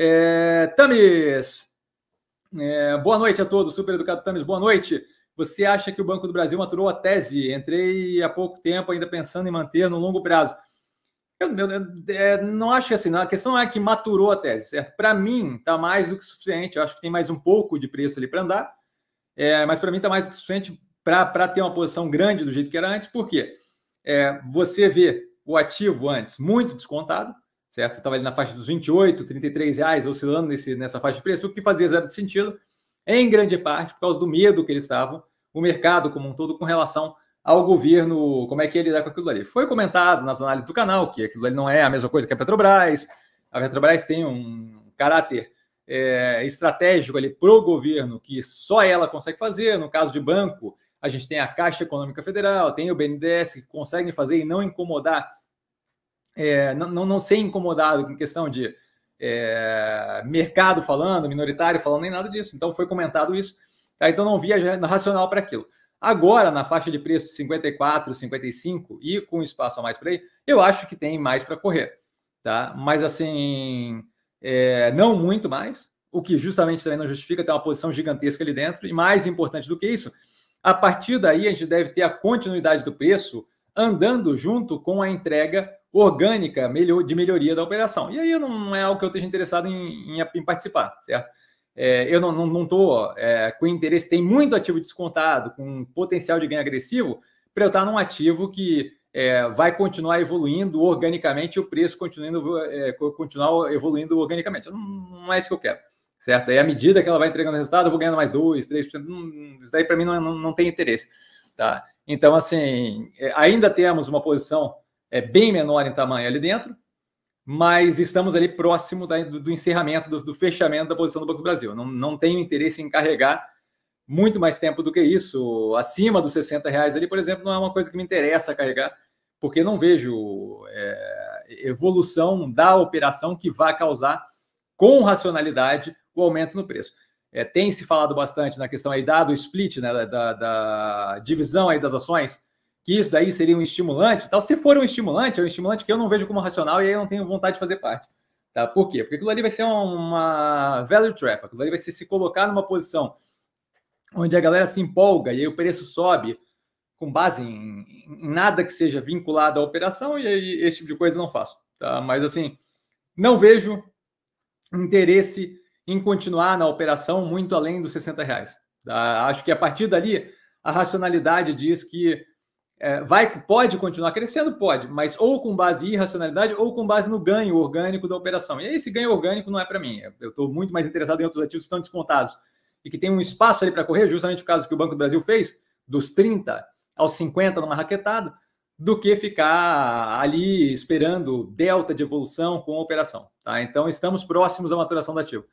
É, Tamis, é, boa noite a todos. Super educado Tamis, boa noite. Você acha que o Banco do Brasil maturou a tese? Entrei há pouco tempo ainda pensando em manter no longo prazo. Eu, eu, eu é, não acho que é assim, não. a questão é que maturou a tese, certo? Para mim, está mais do que suficiente. Eu acho que tem mais um pouco de preço ali para andar, é, mas para mim está mais do que suficiente para ter uma posição grande do jeito que era antes, porque é, você vê o ativo antes muito descontado, certo? Você estava ali na faixa dos 28, 33 reais, oscilando nesse, nessa faixa de preço, o que fazia zero de sentido, em grande parte por causa do medo que eles estavam, o mercado como um todo, com relação ao governo, como é que ele dá com aquilo ali. Foi comentado nas análises do canal que aquilo ali não é a mesma coisa que a Petrobras, a Petrobras tem um caráter é, estratégico ali para o governo que só ela consegue fazer. No caso de banco, a gente tem a Caixa Econômica Federal, tem o BNDES que conseguem fazer e não incomodar é, não, não ser incomodado com questão de é, mercado falando, minoritário falando, nem nada disso. Então foi comentado isso. Tá? Então não via racional para aquilo. Agora, na faixa de preço de 54, 55 e com espaço a mais para aí, eu acho que tem mais para correr. Tá? Mas assim, é, não muito mais, o que justamente também não justifica ter uma posição gigantesca ali dentro. E mais importante do que isso, a partir daí a gente deve ter a continuidade do preço andando junto com a entrega orgânica de melhoria da operação. E aí não é algo que eu esteja interessado em, em, em participar, certo? É, eu não estou é, com interesse, tem muito ativo descontado, com potencial de ganho agressivo, para eu estar num ativo que é, vai continuar evoluindo organicamente e o preço continuando, é, continuar evoluindo organicamente. Não, não, é isso que eu quero, certo? Aí, à medida que ela vai entregando resultado, eu vou ganhando mais 2, 3%. isso daí, para mim, não, é, não, não tem interesse, tá? Então, assim, é, ainda temos uma posição é, bem menor em tamanho ali dentro, mas estamos ali próximo da, do, do, encerramento, do, do, fechamento da posição do Banco do Brasil. Não, não tenho interesse em carregar muito mais tempo do que isso. Acima dos 60 reais ali, por exemplo, não é uma coisa que me interessa carregar, porque não vejo é, evolução da operação que vá causar com racionalidade o aumento no preço. É, tem se falado bastante na questão aí, dado o split, né, da, da, divisão aí das ações, que isso daí seria um estimulante. Tal. Se for um estimulante, é um estimulante que eu não vejo como racional e aí eu não tenho vontade de fazer parte. Tá? Por quê? Porque aquilo ali vai ser uma value trap, aquilo ali vai ser se colocar numa posição onde a galera se empolga e aí o preço sobe com base em, em nada que seja vinculado à operação e aí esse tipo de coisa eu não faço. Tá? Mas assim, não vejo interesse em continuar na operação muito além dos 60 reais. Tá? Acho que a partir dali a racionalidade diz que é, vai, pode continuar crescendo? Pode, mas ou com base em irracionalidade ou com base no ganho orgânico da operação. E esse ganho orgânico não é para mim. Eu estou muito mais interessado em outros ativos que estão descontados e que tem um espaço ali para correr, justamente o caso que o Banco do Brasil fez, dos 30 aos 50 numa raquetada, do que ficar ali esperando delta de evolução com a operação. Tá? Então, estamos próximos à maturação do ativo.